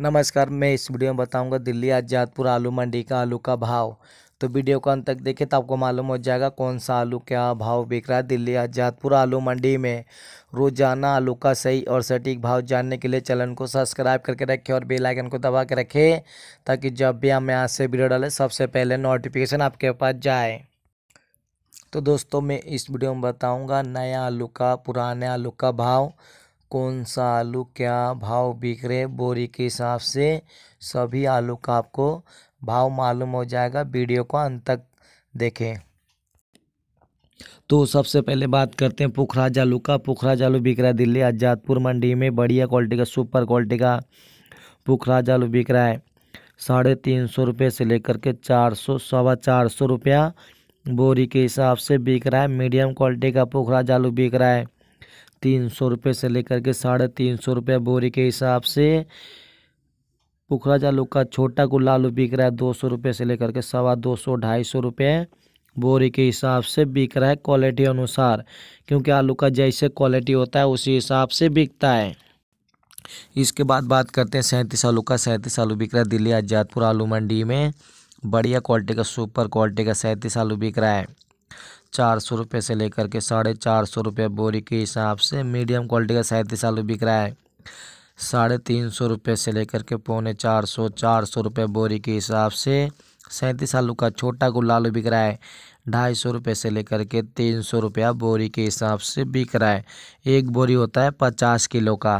नमस्कार मैं इस वीडियो में बताऊंगा दिल्ली आजादपुर आलू मंडी का आलू का भाव तो वीडियो को अंत तक देखें तो आपको मालूम हो जाएगा कौन सा आलू क्या भाव बिक रहा है दिल्ली आजादपुर आलू मंडी में रोजाना आलू का सही और सटीक भाव जानने के लिए चैनल को सब्सक्राइब करके रखें और बेल आइकन को दबा के रखें ताकि जब भी हम यहाँ से वीडियो डालें सबसे पहले नोटिफिकेशन आपके पास जाए तो दोस्तों मैं इस वीडियो में बताऊँगा नया आलू का पुराने आलू का भाव कौन सा आलू क्या भाव बिक रहे बोरी के हिसाब से सभी आलू का आपको भाव मालूम हो जाएगा वीडियो को अंत तक देखें तो सबसे पहले बात करते हैं पुखराज आलू का पुखराज आलू बिक रहा है दिल्ली आजादपुर मंडी में बढ़िया क्वालिटी का सुपर क्वालिटी का पुखराज आलू बिक रहा है साढ़े तीन सौ रुपये से लेकर के चार सौ सवा चार सौ रुपया बोरी के हिसाब से बिक रहा है मीडियम क्वालिटी का पुखरा आलू बिक रहा है तीन सौ रुपये से लेकर के साढ़े तीन सौ रुपये बोरी के हिसाब से पुखराज आलू का छोटा गुल आलू बिक रहा है दो सौ रुपये से लेकर के सवा दो सौ ढाई सौ रुपये बोरी के हिसाब से बिक रहा है क्वालिटी अनुसार क्योंकि आलू का जैसे क्वालिटी होता है उसी हिसाब से बिकता है इसके बाद बात करते हैं सैंतीस आलू का सैंतीस आलू बिक रहा है दिल्ली आजादपुर आलू मंडी में बढ़िया क्वालिटी का सुपर क्वालिटी का सैंतीस आलू बिक रहा है चार सौ रुपये से लेकर के साढ़े चार सौ रुपये बोरी के हिसाब से मीडियम क्वालिटी का सैंतीस आलू बिक रहा है साढ़े तीन सौ रुपये से लेकर के पौने चार सौ चार सौ रुपये बोरी के हिसाब से सैंतीस आलू का छोटा गुल आलू बिक रहा है ढाई सौ रुपये से लेकर के तीन सौ रुपया बोरी के हिसाब से बिक रहा है एक बोरी होता है पचास किलो का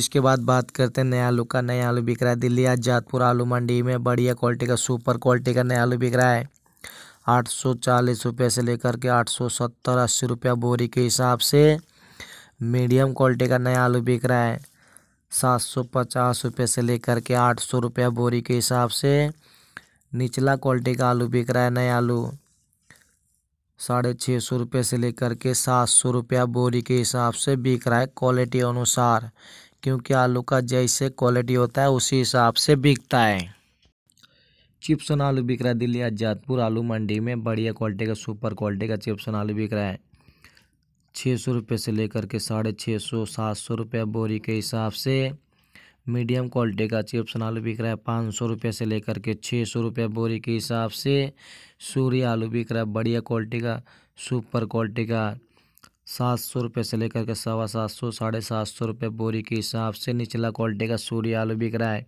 इसके बाद बात करते हैं नया आलू का नया आलू बिक रहा है दिल्ली आज जातपुर आलू मंडी में बढ़िया क्वालिटी का सुपर क्वालिटी का नया आलू बिक रहा है आठ सौ चालीस रुपये से लेकर के आठ सौ सत्तर अस्सी रुपया बोरी के हिसाब से मीडियम क्वालिटी का नया आलू बिक रहा है सात सौ पचास रुपये से लेकर के आठ सौ रुपया बोरी के हिसाब से निचला क्वालिटी का आलू बिक रहा है नया आलू साढ़े छः सौ रुपये से लेकर के सात सौ रुपया बोरी के हिसाब से बिक रहा है क्वालिटी अनुसार क्योंकि आलू का जैसे क्वालिटी होता है उसी हिसाब से बिकता है चिप्सन आलू बिक रहा है दिल्ली आजादपुर आलू मंडी में बढ़िया क्वालिटी का सुपर क्वालिटी का चिप्सन आलू बिक रहा है छः सौ रुपये से लेकर के साढ़े छः सौ सात सौ रुपये बोरी के हिसाब से मीडियम क्वालिटी का चिप्सन आलू बिक रहा है पाँच सौ रुपये से लेकर के छः सौ रुपये बोरी के हिसाब से सूर्य आलू बिक रहा है बढ़िया क्वालिटी का सुपर क्वालिटी का सात सौ रुपये से लेकर के सवा सात सौ साढ़े सात सौ रुपये बोरी के हिसाब से निचला क्वालिटी का सूर्य आलू बिक रहा है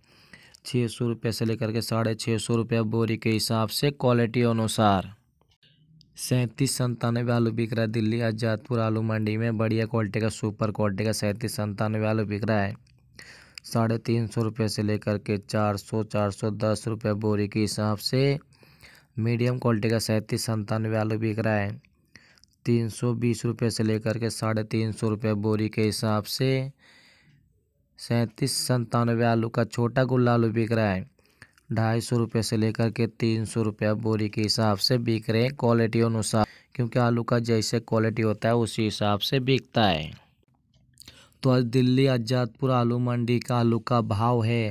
छः सौ रुपये से लेकर के साढ़े छः सौ रुपये बोरी के हिसाब से क्वालिटी अनुसार सैंतीस संतानवे आलू बिक रहा है दिल्ली आजादपुर आलू मंडी में बढ़िया क्वालिटी का सुपर क्वालिटी का सैंतीस संतानवे आलू बिक रहा है साढ़े तीन सौ रुपये से लेकर के चार सौ चार सौ दस रुपये बोरी के हिसाब से मीडियम क्वालिटी का सैंतीस संतानवे आलू बिक रहा है तीन सौ बीस रुपये से लेकर के साढ़े तीन सौ रुपये बोरी के हिसाब से सैंतीस संतानवे आलू का छोटा गुल्ला आलू बिक रहा है ढाई सौ रुपये से लेकर के तीन सौ रुपया बोरी के हिसाब से बिक रहे हैं क्वालिटी अनुसार क्योंकि आलू का जैसे क्वालिटी होता है उसी हिसाब से बिकता है तो आज दिल्ली आजादपुर आलू मंडी का आलू का भाव है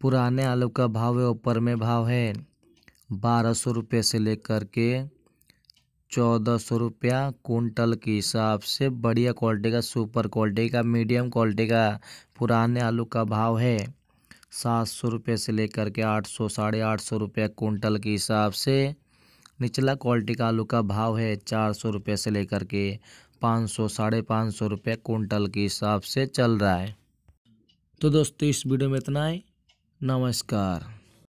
पुराने आलू का भाव है ऊपर में भाव है बारह सौ रुपये से लेकर के चौदह सौ रुपया कुंटल के हिसाब से बढ़िया क्वालिटी का सुपर क्वालिटी का मीडियम क्वालिटी का पुराने आलू का भाव है सात सौ रुपये से लेकर के आठ सौ साढ़े आठ सौ रुपये कुंटल के हिसाब से निचला क्वालिटी का आलू का भाव है चार सौ रुपये से लेकर के पाँच सौ साढ़े पाँच सौ रुपये कुंटल के हिसाब से चल रहा है तो दोस्तों इस वीडियो में इतना ही नमस्कार